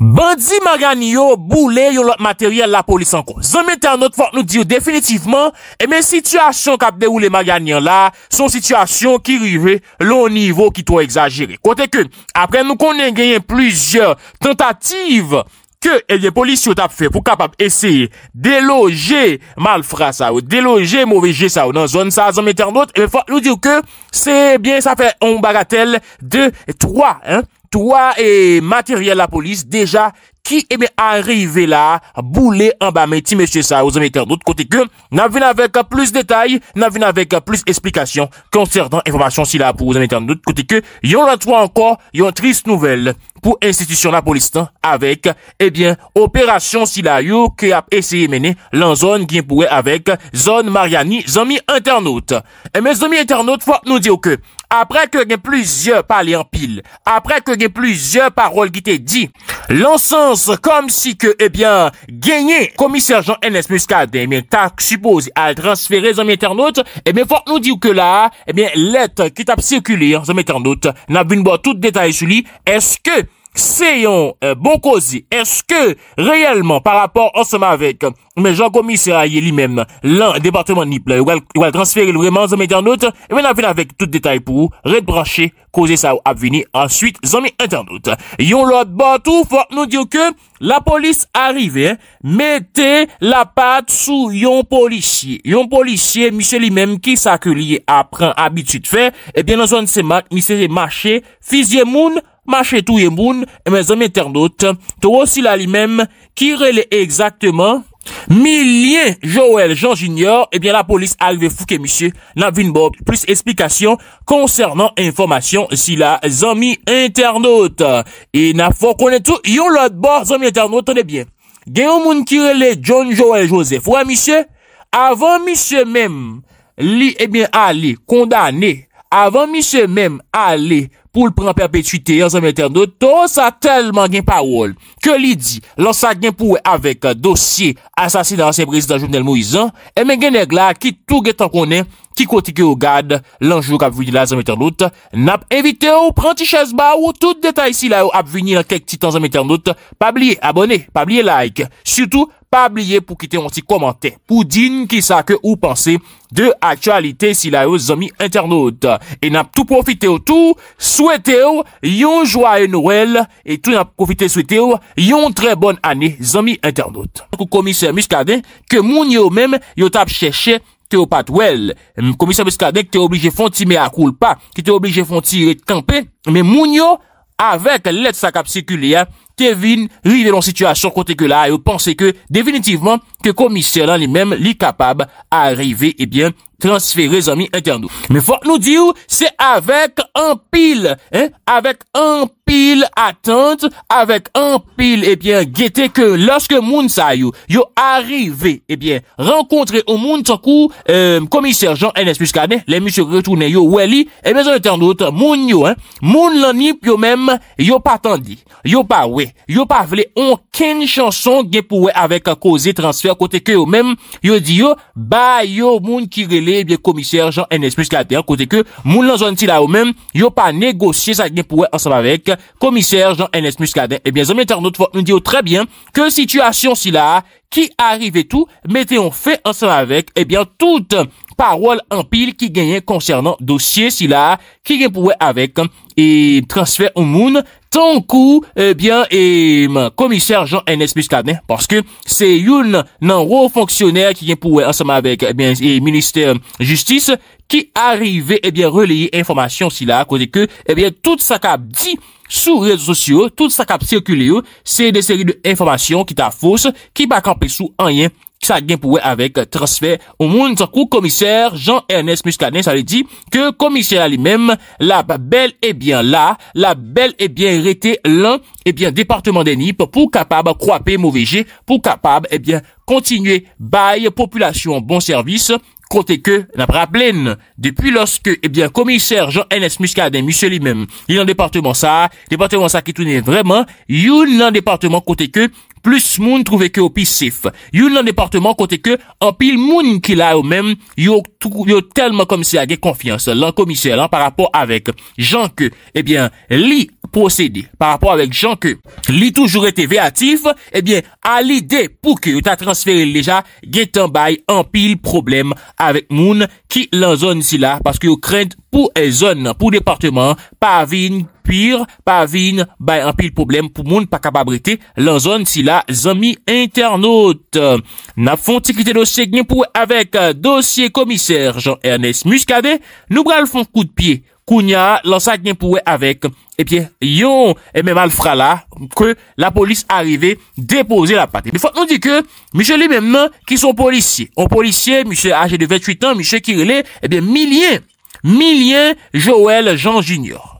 Bandi Magani yo boule yon lot materyal la polis ankon. Zonmèter not fòk nou diyo definitivman, e men situasyon kapde ou le Magani yo la, son situasyon ki rive lon nivou ki to exagere. Kote ke, apre nou konen genyen plizye tentative ke e de polis yo tap fe pou kap ap eseye de loje mal fra sa ou, de loje mou veje sa ou nan zonmèter not, e men fòk nou diyo ke, se bien sa fe on bagatel de troa, hein. Toa e materyal la polis deja ki eme arive la boule an ba men ti mèche sa ou zanmè internaout kote ke nan ven avèk plus eh detay, nan ven avèk plus esplikasyon konserdan informasyon si la pou ou zanmè internaout kote ke yon la toa anko yon trist nouvel pou institisyon la polis tan avèk ebyen operasyon si la yon ki ap eseye menè lan zon gen pouè avèk zon mariani zanmè internaout. Emen eh zanmè internaout fwa nou diyo ke apre ke gen plizye pali an pil, apre ke gen plizye parol ki te di, lansans kom si ke, ebyen, eh genye komisar Jean-Enes Muscade, ebyen, eh tak supose al transfere zom internaute, ebyen, eh fwa nou di ou ke la, ebyen, let ki tap sikule zom internaute, nan bun bo tout detay sou li, eske... Se yon eh, bon kozi, eske reyelman par rapor anseman vek, men jan komisera ye li men, lan departement ni ple, yon wale transfere yon vreman zon men ternout, men apvene avek tout detay pou repranche kozi sa ou apveni, answit zon men ternout. Yon lot bantou, fwa nou diyo ke, la polis arive, mete la pat sou yon polisye. Yon polisye, misye li men, ki sa ke li apren abitud fe, ebyen anseman, misye se mache, fizye moun, Ma chè tou yè moun, mè zanmi internaute, tou wò si la li mèm, kire le egzaktèman, mi liè Joël Jean-Junior, e bè la polis alve fukè, misye, nan vin bò plis eksplikasyon konsernan informasyon si la zanmi internaute. E nan fò konè tou, yon lòt bò, zanmi internaute, anè bè, gen yon moun kire le John Joël Joseph, wè misye, avon misye mèm, li e eh bè alè, kondanè, avon misye mèm, alè, pou l'pren perpétuité an zanmèter not, to sa telman gen parol. Ke li di, lan sa gen pouwe avek dosye asasin an ansen prezident Jounel Moizan, eme gen neg la ki tou get an konen ki koteke ou gade lanjouk ap vini la zanmèter not. Nap evite ou pranti chesba ou tout detay si la ou ap vini la kek titan zanmèter not. Pabliye abone, pabliye like. Soutou, Pabliye pou ki te yon si komante, pou din ki sa ke ou panse de aktualite si la yo zomi internaute. E nap tou profite ou tou, souete ou, yon jwa e Noël, e tou nap profite souete ou, yon tre bon ane, zomi internaute. Kou komise muskade, ke moun yo mèm yon tap chèche te ou pat wèl. Komise muskade, ke te oblige fon ti me akoul pa, ke te oblige fon ti ete kampe, me moun yo avèk let sakap sikulia, Tevin rive lon situasyon koteke la e ou pense ke definitivman ke komisyonan li men li kapab a rive ebyen. Eh transfere zanmi inter nou. Me fwa nou di ou, se avek an pil, he, avek an pil atante, avek an pil, ebyen, eh gete ke, loske moun sa yo, yo arive, ebyen, eh renkontre ou moun, takou, e, euh, komisèr Jean-Henès Puskane, le miso retounen yo, wè li, ebe eh zanmi inter nou, moun yo, moun lanip yo mèm, yo pa tandi, yo pa wè, yo pa vle, on ken chanson, ge pou wè, avek a koze transfer, kote ke yo mèm, yo di yo, ba yo moun ki et bien commissaire Jean Enes à côté que moun lan zone là au même yo pas négocié ça bien pour ensemble avec commissaire Jean Enes Muscadet et eh bien amis internautes nous dit très bien que situation si là qui et tout mettez on fait ensemble avec et eh bien toute parole en pile qui gagne concernant dossier si là qui gagne pour avec et eh, transfert au monde Ton kou, ebyen, eh komisèr eh, Jean-Agnès Piscadene, porske se yon nan ro fonksyonèr ki gen pouwe ansama vek ebyen eh minister justice, ki arive ebyen releye informasyon si la, kote ke ebyen tout sa kap di sou rezo sosyo, tout sa kap sirkuleyo, se de seri de informasyon ki ta fos, ki bakan pe sou anyen informasyon. sa gen pouwe avek transfer ou moun. Saku komiser Jean-Ernest Muscadet sa li di ke komiser alimem la bel ebyen la, la bel ebyen rete lan e departement denip pou kapab kwape mouveje, pou kapab e kontinue baye, populasyon bon servis, kote ke napra plen. Depi loske e komiser Jean-Ernest Muscadet, misye li men, li nan departement sa, departement sa ki toune vreman, yon nan departement kote ke plus moun trouve ke opi sif. Yon nan departement kote ke, an pil moun ki la ou men, yon telman komisyen ge konfiyans, lankomisyen lan, par rapport avek jan ke, ebyen li posede, par rapport avek jan ke, li toujou rete veatif, ebyen alide pou ke yon ta transferi leja, ge tanbay an pil problem avek moun, ki lan zon si la, paske yon krent pou e zon, pou departement, pa avin konfisyen. Pyr, pa vin, bay an pil problem pou moun pa kapabrete lan zon si la zami internaut. Na fon tikite dosye gnen pouwe avek euh, dosye komiser Jean-Ernest Muscadet, nou bral fon kou de pie, kounya lan sa gnen pouwe avek, epye yon eme mal fra la ke la polis arive depoze la pati. De fote nou di ke, misye li men men ki son polisye. On polisye, misye age de 28 an, misye ki rele, epye milyen, milyen Joël Jean-Junior.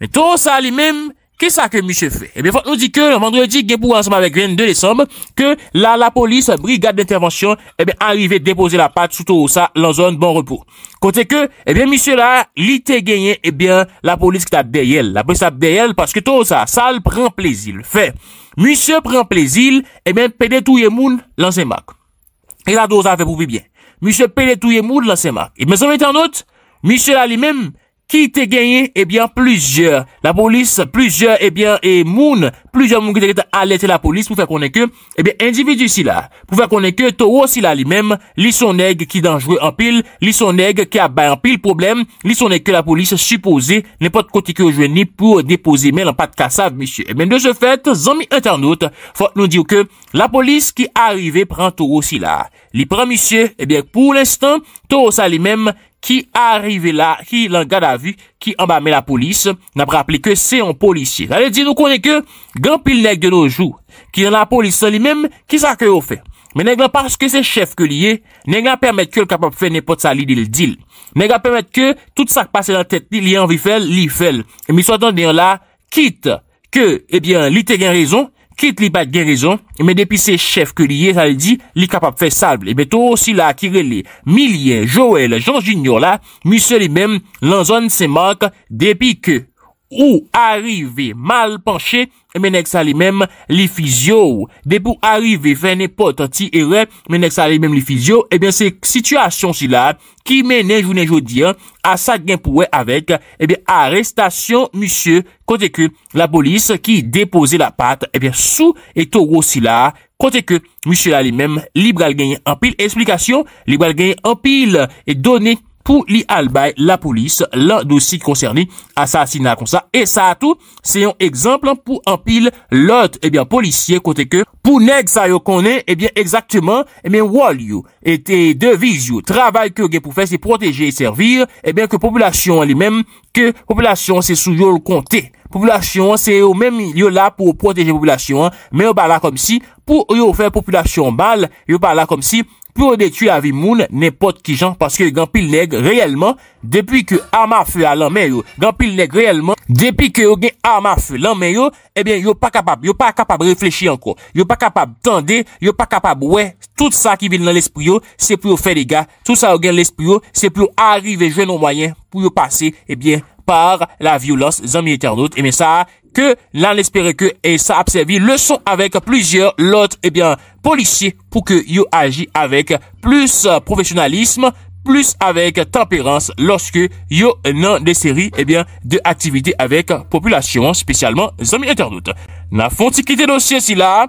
Mwen ton sa li men, ke sa ke mwen se fe? Ebe, fote nou di ke, vandredi, genpou ansema vek 22 lesembe, ke la la polis, brigade d'intervention, ebe, eh arrive depose la pat, soute ou sa, lan zon bon repou. Kote ke, ebe, mwen se la, li te genye, ebe, la polis ki ta deyel. La polis ta deyel, paske ton sa, sal pren plezil. Fe, mwen se pren plezil, ebe, pede touye moun, lan se mak. E la do sa fe pou vi bien. Mwen se pede touye moun, lan se mak. Ki te genye, ebyen, eh plujer. La polis, plujer, ebyen, eh e eh, moun, plujer moun ki te alete la polis pou fe konen ke, ebyen, individu si la. Pou fe konen ke, tou ou si la li menm, li son neg ki danjwe anpil, li son neg ki abay anpil problem, li son neg ke la polis supose nepot koteke ou jweni pou depose men anpat kasav, misye. Ebyen, de se fet, zon mi internet, fote nou di ou ke, la polis ki arive pran tou ou si la. Li pran, misye, ebyen, pou l'instant, tou ou sa li menm, ki arive la, ki lan gada vi, ki ambame la polis, nan praple ke se yon polisye. Ale di nou konen ke, gampil nek de nou jou, ki nan la polis se li mem, ki sa ke ou eh fe. Menen glan, parce ke se chef ke li ye, nengan permet ke l kapap fe ne pot sa li li l dil. Nengan permet ke, tout sa k pase nan tet li, li anvi fel, li fel. E mi so dan den la, kit ke, ebyen, li te gen rezon, kit li pa gerizon, men depi se chef ke liye, sa li di, li kapap fe salble. Meto si la akire li, Miliè, Joël, Jean-Junior la, misè li mèm, lan zon se mak, depi ke ou arive mal panche, menèk sa li mèm li fizyo de pou arive fè nè pot ti erè menèk sa li mèm li fizyo e eh bè se situasyon si la ki menè jounè joudien eh, a sa genpouè avèk e eh bè arestasyon monsye kote ke la polis ki depose la pat e bè sou etoro si la kote ke monsye la li mèm li bèl genye anpil explikasyon li bèl genye anpil e donèk pou li albay la polis lan dosi koncerni asasina kon sa. E sa tou, se yon ekzamp lan pou anpil lot, ebyen, eh polisye kote ke pou neg sa yo konen, ebyen, eh ekzakteman, ebyen, eh wal yo, ete deviz yo, trabay ke gen pou fese proteger e servir, ebyen, ke populasyon li menm, ke populasyon se soujou l konti. Populasyon se yo menm yo la pou proteger populasyon, men yo bala kom si, pou yo fè populasyon mal, yo bala kom si, pou ou detu avi moun, ne pot ki jan, paske gen pil neg reyelman, depi ke ama fwe alanmen yo, gen pil neg reyelman, depi ke ou gen ama fwe alanmen yo, ebyen, eh yo pa kapab, yo pa kapab reflechi anko, yo pa kapab tende, yo pa kapab we, tout sa ki bil nan l'espri yo, se pou ou fe dega, tout sa ou gen l'espri yo, se pou ou arrive je nou mayen, pou ou pase, ebyen, eh par la violons, zanmi etanout, ebyen eh sa, ke lan espere ke e sa apsevi le son avek plijer lot ebyan eh polisye pou ke yo aji avek plus euh, profesyonalisme plus avek temperans loske yo nan eh de seri ebyan de aktivite avek populasyon spesyalman zami interdoute nan fonti ki te dosye si la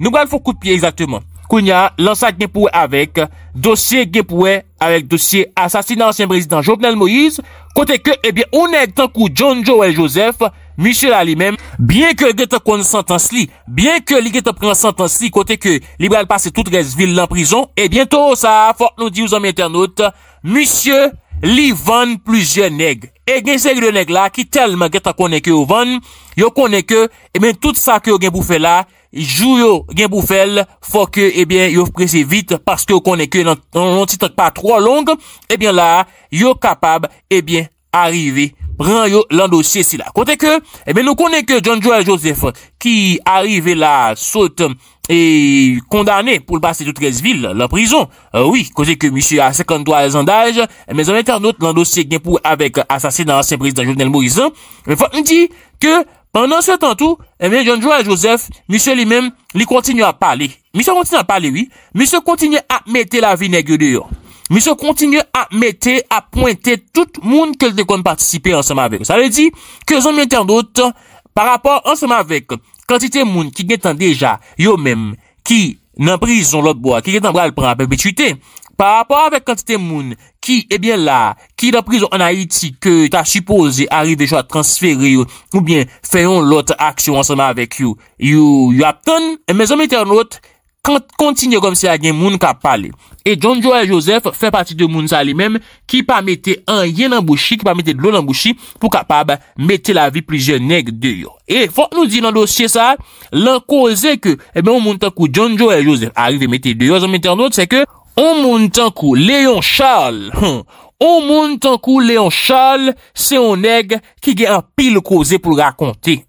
nou gane fokou piye exakteman kounya lansa genpoue avek dosye genpoue avek dosye asasine ansyen prezident Jovenel Moïse kote ke ebyan ou netan kou John Joel Joseph Miche la li men, bien ke li geta kon sentans li Bien ke li geta prens sentans li Kote ke liberal pase tout res vil Lan prison, e bientou sa Fok nou di ou zom internaute Miche li van pluje neg E gen sege de neg la Ki telman geta konneke ou van Yo konneke, e eh ben tout sa ke yo gen boufe la Jou yo gen boufe Fok eh yo, e ben yo vprese vite Paske yo konneke nan titak pa tro long E ben la, yo kapab E eh ben, arive pran yo lan là si la. Kote que, que eh ben, que John Joel Joseph qui arrive la et condamné pour le passer de 13 ville la prison. Euh, oui, kote que Monsieur a 53 ans d'âge, eh, me un internaute lan avec assassinat ancien président assassinat président, président Jovenel Moïse. Me dit que pendant ce temps tout eh bien, John Joel Joseph, Monsieur lui-même, lui continue à parler Monsieur continue à parler oui. Monsieur continue à mettre la vinaigre dehors. miso kontinye a mette, a pointe tout moun ke l de kon partisipe ansama vek. Sa le di, ke zon mwen ter not par rapor ansama vek, kantite moun ki gen ten deja yo men, ki nan prizon lot bo, ki gen ten bral pran apen betuite, par rapor avek kantite moun ki e bien la, ki nan prizon an Haiti ke ta supose arrive jo a transferi yo, ou bien feyon lot aksyon ansama vek yo, yo ap ton, e eh, men zon mwen ter not, Kontinye kom se a gen moun kap pale. E John Joe et Joseph fè pati de moun sa li menm ki pa mette an yen an bouchi, ki pa mette loun an bouchi pou kapab mette la vi plijen neg de yo. E fòk nou di nan dosye sa, lankoze ke e ou moun tankou John Joe et Joseph arive mette de yo, zon mette an not, se ke ou moun tankou Leon Charles, ou moun tankou Leon Charles se an neg ki gen an pil koze pou lakonte.